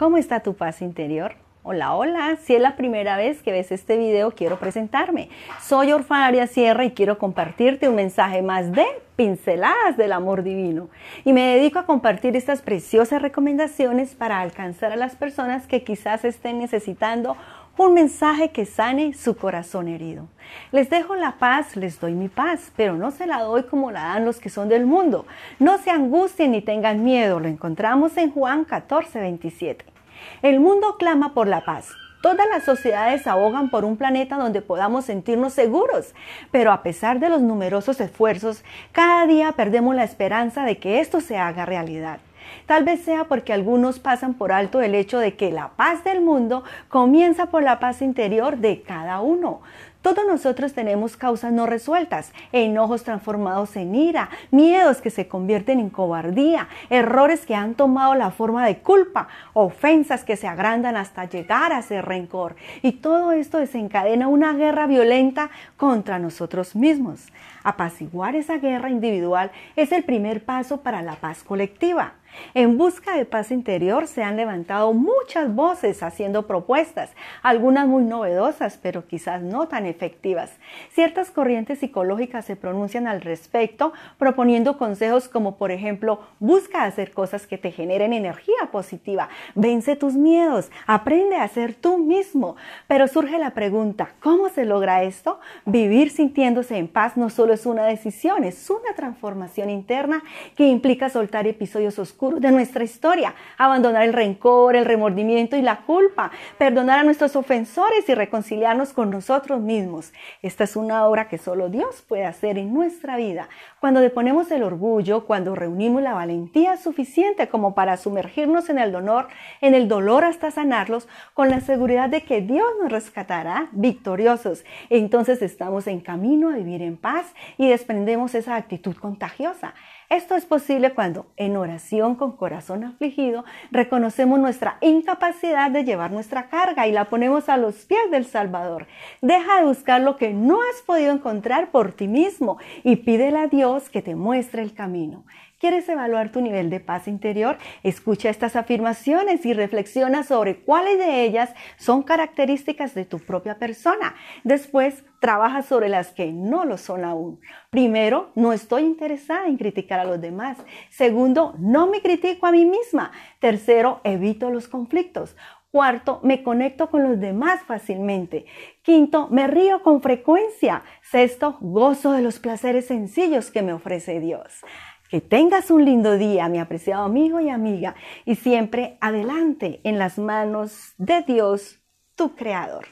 ¿Cómo está tu paz interior? Hola, hola, si es la primera vez que ves este video, quiero presentarme. Soy Orfanaria Sierra y quiero compartirte un mensaje más de pinceladas del amor divino. Y me dedico a compartir estas preciosas recomendaciones para alcanzar a las personas que quizás estén necesitando un mensaje que sane su corazón herido. Les dejo la paz, les doy mi paz, pero no se la doy como la dan los que son del mundo. No se angustien ni tengan miedo, lo encontramos en Juan 14, 27. El mundo clama por la paz. Todas las sociedades ahogan por un planeta donde podamos sentirnos seguros, pero a pesar de los numerosos esfuerzos, cada día perdemos la esperanza de que esto se haga realidad. Tal vez sea porque algunos pasan por alto el hecho de que la paz del mundo comienza por la paz interior de cada uno. Todos nosotros tenemos causas no resueltas, enojos transformados en ira, miedos que se convierten en cobardía, errores que han tomado la forma de culpa, ofensas que se agrandan hasta llegar a ser rencor. Y todo esto desencadena una guerra violenta contra nosotros mismos. Apaciguar esa guerra individual es el primer paso para la paz colectiva. En busca de paz interior se han levantado muchas voces haciendo propuestas, algunas muy novedosas, pero quizás no tan efectivas. Ciertas corrientes psicológicas se pronuncian al respecto, proponiendo consejos como, por ejemplo, busca hacer cosas que te generen energía positiva, vence tus miedos, aprende a ser tú mismo. Pero surge la pregunta, ¿cómo se logra esto? Vivir sintiéndose en paz no solo es una decisión, es una transformación interna que implica soltar episodios oscuros de nuestra historia, abandonar el rencor, el remordimiento y la culpa, perdonar a nuestros ofensores y reconciliarnos con nosotros mismos. Esta es una obra que solo Dios puede hacer en nuestra vida. Cuando deponemos el orgullo, cuando reunimos la valentía suficiente como para sumergirnos en el dolor, en el dolor hasta sanarlos, con la seguridad de que Dios nos rescatará victoriosos, entonces estamos en camino a vivir en paz y desprendemos esa actitud contagiosa. Esto es posible cuando en oración con corazón afligido reconocemos nuestra incapacidad de llevar nuestra carga y la ponemos a los pies del Salvador. Deja de buscar lo que no has podido encontrar por ti mismo y pídele a Dios que te muestre el camino. ¿Quieres evaluar tu nivel de paz interior? Escucha estas afirmaciones y reflexiona sobre cuáles de ellas son características de tu propia persona. Después, trabaja sobre las que no lo son aún. Primero, no estoy interesada en criticar a los demás. Segundo, no me critico a mí misma. Tercero, evito los conflictos. Cuarto, me conecto con los demás fácilmente. Quinto, me río con frecuencia. Sexto, gozo de los placeres sencillos que me ofrece Dios. Que tengas un lindo día, mi apreciado amigo y amiga, y siempre adelante en las manos de Dios, tu Creador.